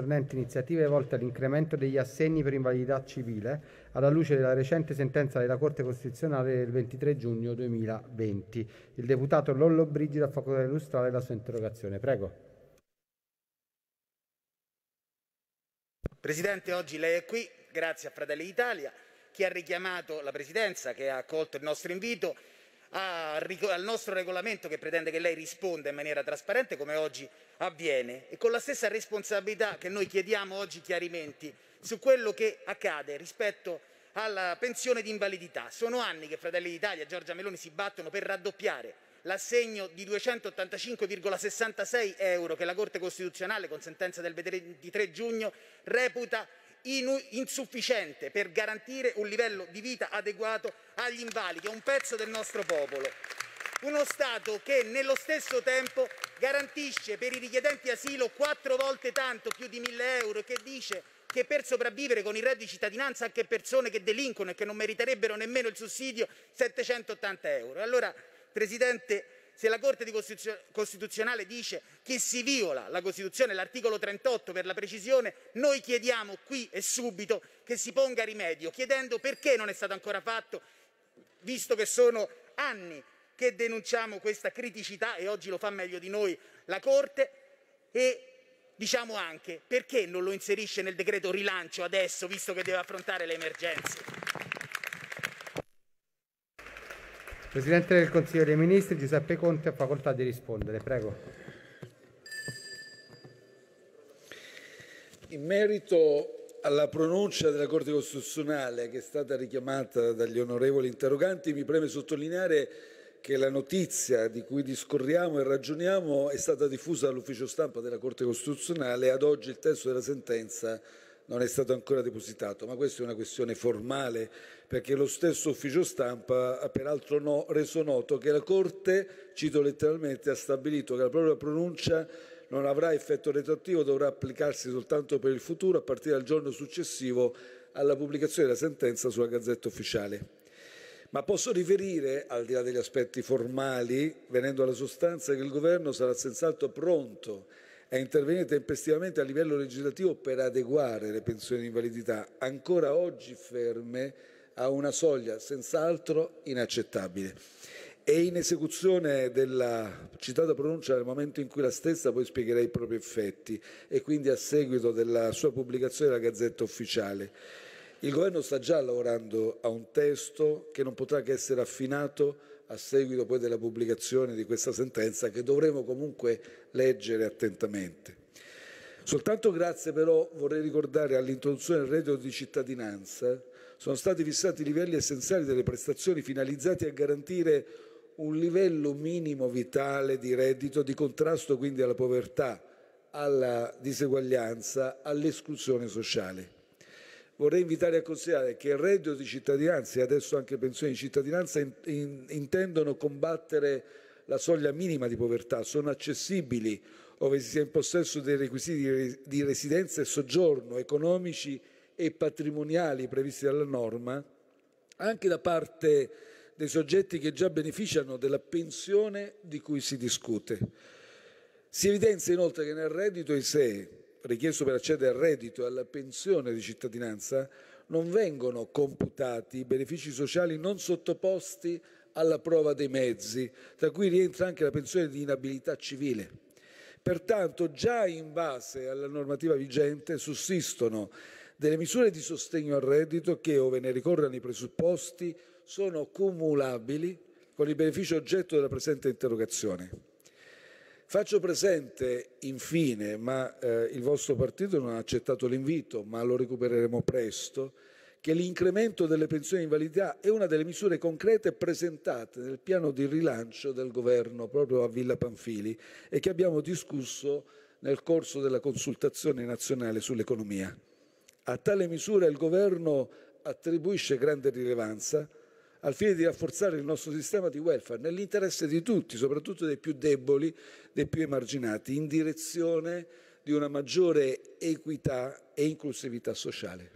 concernente iniziative volte all'incremento degli assegni per invalidità civile, alla luce della recente sentenza della Corte Costituzionale del 23 giugno 2020. Il deputato Lollo Brigida ha facoltà di illustrare la sua interrogazione. Prego. Presidente, oggi lei è qui, grazie a Fratelli d'Italia, che ha richiamato la Presidenza, che ha accolto il nostro invito al nostro regolamento che pretende che lei risponda in maniera trasparente come oggi avviene e con la stessa responsabilità che noi chiediamo oggi chiarimenti su quello che accade rispetto alla pensione di invalidità. Sono anni che Fratelli d'Italia e Giorgia Meloni si battono per raddoppiare l'assegno di 285,66 euro che la Corte Costituzionale con sentenza del 23 giugno reputa insufficiente per garantire un livello di vita adeguato agli invalidi, a un pezzo del nostro popolo. Uno Stato che nello stesso tempo garantisce per i richiedenti asilo quattro volte tanto, più di mille euro, e che dice che per sopravvivere con il reddito di cittadinanza anche persone che delinquono e che non meriterebbero nemmeno il sussidio 780 euro. Allora, Presidente, se la Corte Costituzionale dice che si viola la Costituzione, l'articolo 38 per la precisione, noi chiediamo qui e subito che si ponga rimedio, chiedendo perché non è stato ancora fatto, visto che sono anni che denunciamo questa criticità e oggi lo fa meglio di noi la Corte e diciamo anche perché non lo inserisce nel decreto rilancio adesso, visto che deve affrontare le emergenze. Presidente del Consiglio dei Ministri Giuseppe Conte ha facoltà di rispondere. Prego. In merito alla pronuncia della Corte Costituzionale che è stata richiamata dagli onorevoli interroganti, mi preme sottolineare che la notizia di cui discorriamo e ragioniamo è stata diffusa dall'ufficio stampa della Corte Costituzionale e ad oggi il testo della sentenza è non è stato ancora depositato, ma questa è una questione formale perché lo stesso ufficio stampa ha peraltro no, reso noto che la Corte, cito letteralmente, ha stabilito che la propria pronuncia non avrà effetto retroattivo, dovrà applicarsi soltanto per il futuro a partire dal giorno successivo alla pubblicazione della sentenza sulla Gazzetta Ufficiale. Ma posso riferire, al di là degli aspetti formali, venendo alla sostanza, che il Governo sarà senz'altro pronto è intervenire tempestivamente a livello legislativo per adeguare le pensioni di invalidità, ancora oggi ferme a una soglia senz'altro inaccettabile. E in esecuzione della citata pronuncia nel momento in cui la stessa poi spiegherà i propri effetti e quindi a seguito della sua pubblicazione nella Gazzetta Ufficiale. Il governo sta già lavorando a un testo che non potrà che essere affinato a seguito poi della pubblicazione di questa sentenza che dovremo comunque leggere attentamente. Soltanto grazie però vorrei ricordare all'introduzione del reddito di cittadinanza sono stati fissati i livelli essenziali delle prestazioni finalizzati a garantire un livello minimo vitale di reddito di contrasto quindi alla povertà, alla diseguaglianza, all'esclusione sociale vorrei invitare a considerare che il reddito di cittadinanza e adesso anche pensioni di cittadinanza in, in, intendono combattere la soglia minima di povertà, sono accessibili ove si sia in possesso dei requisiti di residenza e soggiorno economici e patrimoniali previsti dalla norma, anche da parte dei soggetti che già beneficiano della pensione di cui si discute. Si evidenzia inoltre che nel reddito ISEE richiesto per accedere al reddito e alla pensione di cittadinanza, non vengono computati i benefici sociali non sottoposti alla prova dei mezzi, tra cui rientra anche la pensione di inabilità civile. Pertanto, già in base alla normativa vigente, sussistono delle misure di sostegno al reddito che, ove ne ricorrano i presupposti, sono cumulabili con il beneficio oggetto della presente interrogazione. Faccio presente infine, ma eh, il vostro partito non ha accettato l'invito, ma lo recupereremo presto, che l'incremento delle pensioni di invalidità è una delle misure concrete presentate nel piano di rilancio del governo proprio a Villa Panfili e che abbiamo discusso nel corso della consultazione nazionale sull'economia. A tale misura il governo attribuisce grande rilevanza al fine di rafforzare il nostro sistema di welfare nell'interesse di tutti, soprattutto dei più deboli, dei più emarginati, in direzione di una maggiore equità e inclusività sociale.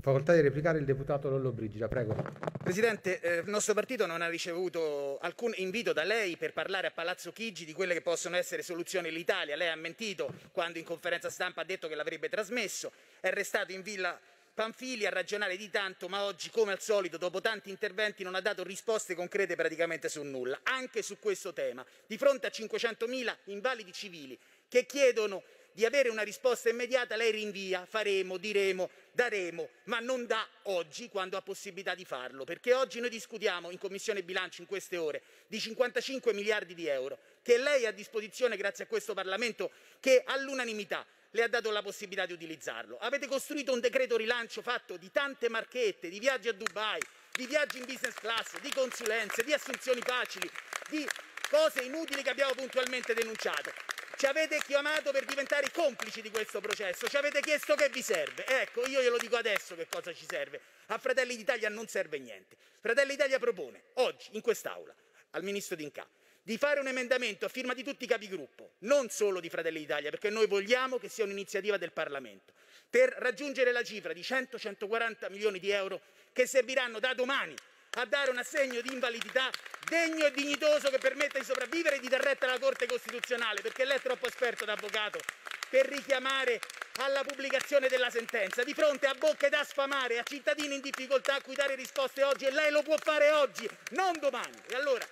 Facoltà di replicare il deputato Lollo Brigida, prego. Presidente, eh, il nostro partito non ha ricevuto alcun invito da lei per parlare a Palazzo Chigi di quelle che possono essere soluzioni all'Italia. Lei ha mentito quando in conferenza stampa ha detto che l'avrebbe trasmesso, è restato in villa Panfili a ragionare di tanto, ma oggi, come al solito, dopo tanti interventi non ha dato risposte concrete praticamente su nulla, anche su questo tema. Di fronte a 500.000 invalidi civili che chiedono di avere una risposta immediata, lei rinvia, faremo, diremo, daremo, ma non da oggi quando ha possibilità di farlo, perché oggi noi discutiamo in Commissione bilancio in queste ore di 55 miliardi di euro che lei ha a disposizione grazie a questo Parlamento che all'unanimità le ha dato la possibilità di utilizzarlo. Avete costruito un decreto rilancio fatto di tante marchette, di viaggi a Dubai, di viaggi in business class, di consulenze, di assunzioni facili, di cose inutili che abbiamo puntualmente denunciato. Ci avete chiamato per diventare complici di questo processo, ci avete chiesto che vi serve. Ecco, io glielo dico adesso che cosa ci serve. A Fratelli d'Italia non serve niente. Fratelli d'Italia propone oggi in quest'Aula al ministro D'Inca di fare un emendamento a firma di tutti i capigruppo, non solo di Fratelli d'Italia, perché noi vogliamo che sia un'iniziativa del Parlamento, per raggiungere la cifra di 100-140 milioni di euro che serviranno da domani a dare un assegno di invalidità degno e dignitoso che permetta di sopravvivere e di dar retta alla Corte Costituzionale, perché lei è troppo esperto da avvocato per richiamare alla pubblicazione della sentenza, di fronte a bocche da sfamare, a cittadini in difficoltà a cui dare risposte oggi e lei lo può fare oggi, non domani. E allora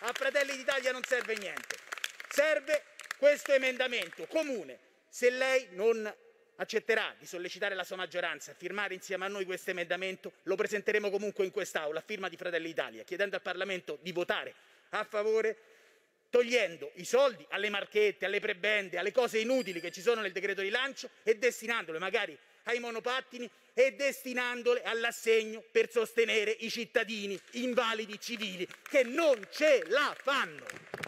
a Fratelli d'Italia non serve niente, serve questo emendamento comune. Se lei non accetterà di sollecitare la sua maggioranza a firmare insieme a noi questo emendamento, lo presenteremo comunque in quest'Aula a firma di Fratelli d'Italia, chiedendo al Parlamento di votare a favore togliendo i soldi alle marchette, alle prebende, alle cose inutili che ci sono nel decreto di lancio e destinandole magari ai monopattini e destinandole all'assegno per sostenere i cittadini invalidi civili che non ce la fanno.